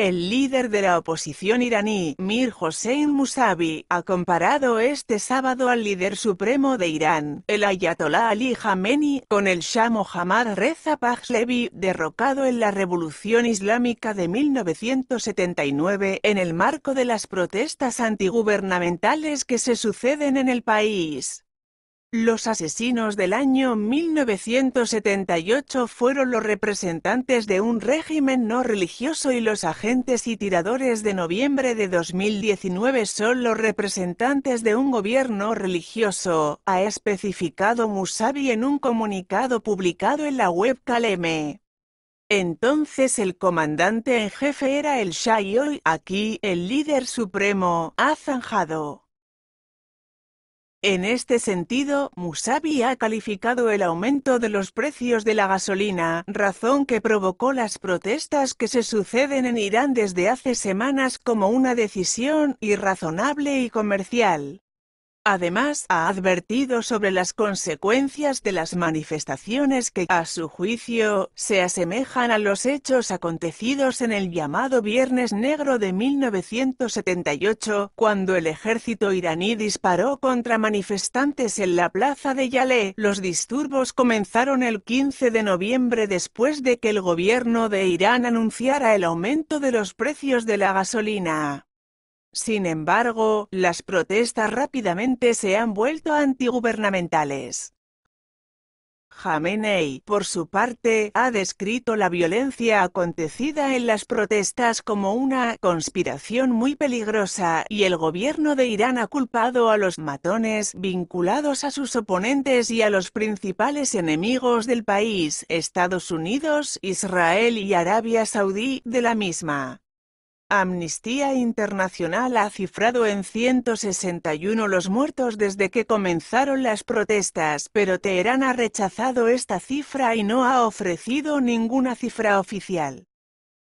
El líder de la oposición iraní, Mir Hossein Mousavi, ha comparado este sábado al líder supremo de Irán, el Ayatollah Ali Khamenei, con el Shah Mohammad Reza Pahlavi, derrocado en la Revolución Islámica de 1979 en el marco de las protestas antigubernamentales que se suceden en el país. Los asesinos del año 1978 fueron los representantes de un régimen no religioso y los agentes y tiradores de noviembre de 2019 son los representantes de un gobierno religioso, ha especificado Musabi en un comunicado publicado en la web Kaleme. Entonces el comandante en jefe era el Shai hoy aquí el líder supremo, ha zanjado. En este sentido, Musabi ha calificado el aumento de los precios de la gasolina, razón que provocó las protestas que se suceden en Irán desde hace semanas como una decisión irrazonable y comercial. Además, ha advertido sobre las consecuencias de las manifestaciones que, a su juicio, se asemejan a los hechos acontecidos en el llamado Viernes Negro de 1978, cuando el ejército iraní disparó contra manifestantes en la plaza de Yale. Los disturbios comenzaron el 15 de noviembre después de que el gobierno de Irán anunciara el aumento de los precios de la gasolina. Sin embargo, las protestas rápidamente se han vuelto antigubernamentales. Jamenei, por su parte, ha descrito la violencia acontecida en las protestas como una conspiración muy peligrosa, y el gobierno de Irán ha culpado a los matones vinculados a sus oponentes y a los principales enemigos del país, Estados Unidos, Israel y Arabia Saudí, de la misma. Amnistía Internacional ha cifrado en 161 los muertos desde que comenzaron las protestas, pero Teherán ha rechazado esta cifra y no ha ofrecido ninguna cifra oficial.